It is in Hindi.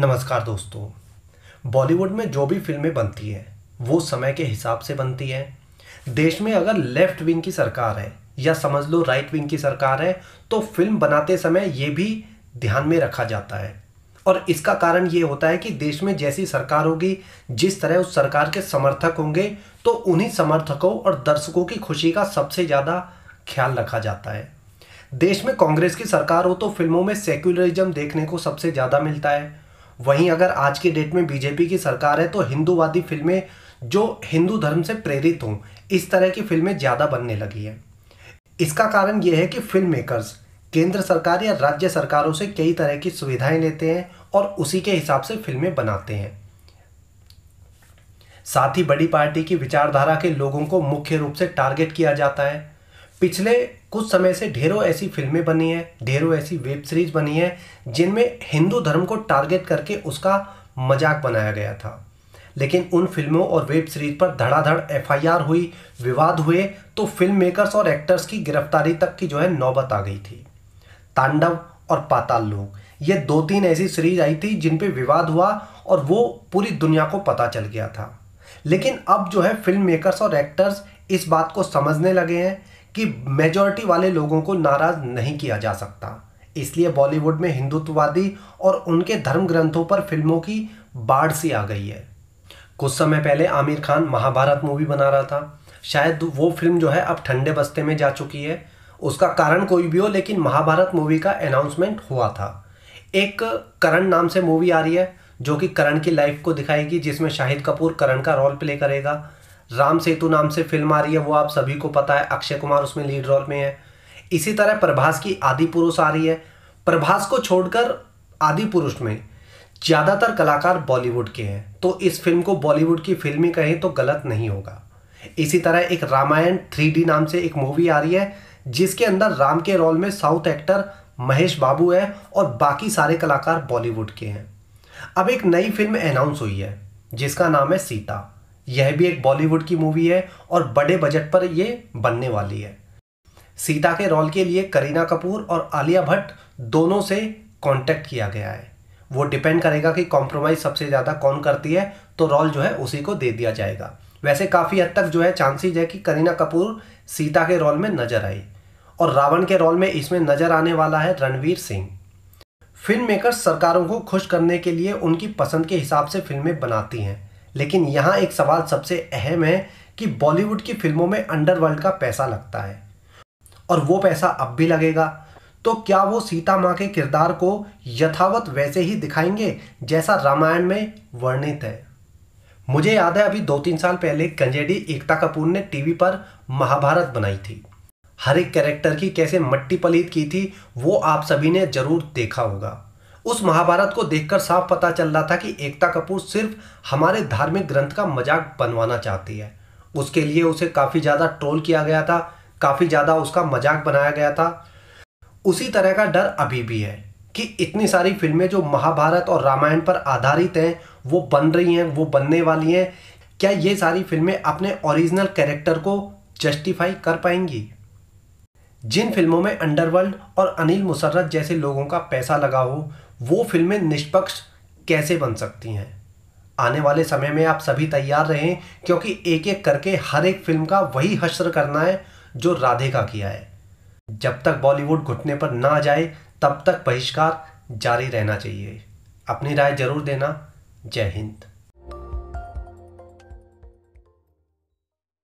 नमस्कार दोस्तों बॉलीवुड में जो भी फिल्में बनती हैं वो समय के हिसाब से बनती हैं देश में अगर लेफ्ट विंग की सरकार है या समझ लो राइट विंग की सरकार है तो फिल्म बनाते समय ये भी ध्यान में रखा जाता है और इसका कारण ये होता है कि देश में जैसी सरकार होगी जिस तरह उस सरकार के समर्थक होंगे तो उन्हीं समर्थकों और दर्शकों की खुशी का सबसे ज़्यादा ख्याल रखा जाता है देश में कांग्रेस की सरकार हो तो फिल्मों में सेक्युलरिज्म देखने को सबसे ज़्यादा मिलता है वहीं अगर आज की डेट में बीजेपी की सरकार है तो हिंदूवादी फिल्में जो हिंदू धर्म से प्रेरित हों इस तरह की फिल्में ज़्यादा बनने लगी है इसका कारण यह है कि फिल्म मेकर्स केंद्र सरकार या राज्य सरकारों से कई तरह की सुविधाएं लेते हैं और उसी के हिसाब से फिल्में बनाते हैं साथ ही बड़ी पार्टी की विचारधारा के लोगों को मुख्य रूप से टारगेट किया जाता है पिछले कुछ समय से ढेरों ऐसी फिल्में बनी हैं ढेरों ऐसी वेब सीरीज बनी है जिनमें हिंदू धर्म को टारगेट करके उसका मजाक बनाया गया था लेकिन उन फिल्मों और वेब सीरीज पर धड़ाधड़ एफआईआर हुई विवाद हुए तो फिल्म मेकर्स और एक्टर्स की गिरफ्तारी तक की जो है नौबत आ गई थी तांडव और पाताल लोग ये दो तीन ऐसी सीरीज आई थी जिन पे विवाद हुआ और वो पूरी दुनिया को पता चल गया था लेकिन अब जो है फिल्म मेकर्स और एक्टर्स इस बात को समझने लगे हैं कि मेजॉरिटी वाले लोगों को नाराज नहीं किया जा सकता इसलिए बॉलीवुड में हिंदुत्ववादी और उनके धर्म ग्रंथों पर फिल्मों की बाढ़ सी आ गई है कुछ समय पहले आमिर खान महाभारत मूवी बना रहा था शायद वो फिल्म जो है अब ठंडे बस्ते में जा चुकी है उसका कारण कोई भी हो लेकिन महाभारत मूवी का अनाउंसमेंट हुआ था एक करण नाम से मूवी आ रही है जो कि करण की लाइफ को दिखाएगी जिसमें शाहिद कपूर करण का रोल प्ले करेगा राम सेतु नाम से फिल्म आ रही है वो आप सभी को पता है अक्षय कुमार उसमें लीड रोल में है इसी तरह प्रभास की आदि पुरुष आ रही है प्रभास को छोड़कर आदि पुरुष में ज़्यादातर कलाकार बॉलीवुड के हैं तो इस फिल्म को बॉलीवुड की फिल्म ही कहें तो गलत नहीं होगा इसी तरह एक रामायण थ्री नाम से एक मूवी आ रही है जिसके अंदर राम के रोल में साउथ एक्टर महेश बाबू है और बाकी सारे कलाकार बॉलीवुड के हैं अब एक नई फिल्म अनाउंस हुई है जिसका नाम है सीता यह भी एक बॉलीवुड की मूवी है और बड़े बजट पर यह बनने वाली है सीता के रोल के लिए करीना कपूर और आलिया भट्ट दोनों से कांटेक्ट किया गया है वो डिपेंड करेगा कि कॉम्प्रोमाइज़ सबसे ज़्यादा कौन करती है तो रोल जो है उसी को दे दिया जाएगा वैसे काफ़ी हद तक जो है चांसेज है कि करीना कपूर सीता के रोल में नज़र आई और रावण के रोल में इसमें नज़र आने वाला है रणवीर सिंह फिल्म मेकर सरकारों को खुश करने के लिए उनकी पसंद के हिसाब से फिल्में बनाती हैं लेकिन यहाँ एक सवाल सबसे अहम है कि बॉलीवुड की फिल्मों में अंडरवर्ल्ड का पैसा लगता है और वो पैसा अब भी लगेगा तो क्या वो सीता माँ के किरदार को यथावत वैसे ही दिखाएंगे जैसा रामायण में वर्णित है मुझे याद है अभी दो तीन साल पहले कंजेडी एकता कपूर ने टीवी पर महाभारत बनाई थी हर एक कैरेक्टर की कैसे मट्टी पलीत की थी वो आप सभी ने जरूर देखा होगा उस महाभारत को देखकर साफ पता चल रहा था कि एकता कपूर सिर्फ हमारे धार्मिक ग्रंथ का मजाक बनवाना चाहती है उसके लिए उसे काफ़ी ज़्यादा ट्रोल किया गया था काफ़ी ज़्यादा उसका मजाक बनाया गया था उसी तरह का डर अभी भी है कि इतनी सारी फिल्में जो महाभारत और रामायण पर आधारित हैं वो बन रही हैं वो बनने वाली हैं क्या ये सारी फिल्में अपने ओरिजिनल कैरेक्टर को जस्टिफाई कर पाएंगी जिन फिल्मों में अंडरवर्ल्ड और अनिल मुसर्रत जैसे लोगों का पैसा लगा हो वो फिल्में निष्पक्ष कैसे बन सकती हैं आने वाले समय में आप सभी तैयार रहें क्योंकि एक एक करके हर एक फिल्म का वही हश्र करना है जो राधे का किया है जब तक बॉलीवुड घुटने पर ना जाए तब तक बहिष्कार जारी रहना चाहिए अपनी राय जरूर देना जय हिंद